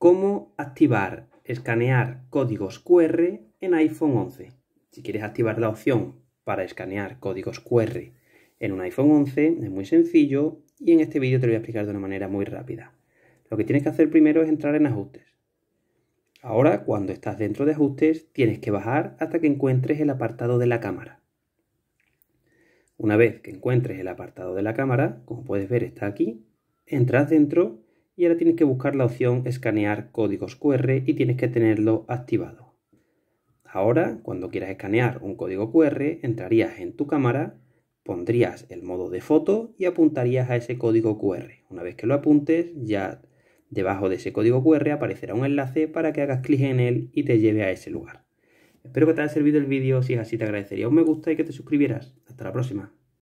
cómo activar escanear códigos QR en iPhone 11. Si quieres activar la opción para escanear códigos QR en un iPhone 11, es muy sencillo y en este vídeo te lo voy a explicar de una manera muy rápida. Lo que tienes que hacer primero es entrar en ajustes. Ahora, cuando estás dentro de ajustes, tienes que bajar hasta que encuentres el apartado de la cámara. Una vez que encuentres el apartado de la cámara, como puedes ver está aquí, entras dentro y ahora tienes que buscar la opción escanear códigos QR y tienes que tenerlo activado. Ahora, cuando quieras escanear un código QR, entrarías en tu cámara, pondrías el modo de foto y apuntarías a ese código QR. Una vez que lo apuntes, ya debajo de ese código QR aparecerá un enlace para que hagas clic en él y te lleve a ese lugar. Espero que te haya servido el vídeo, si es así te agradecería un me gusta y que te suscribieras. Hasta la próxima.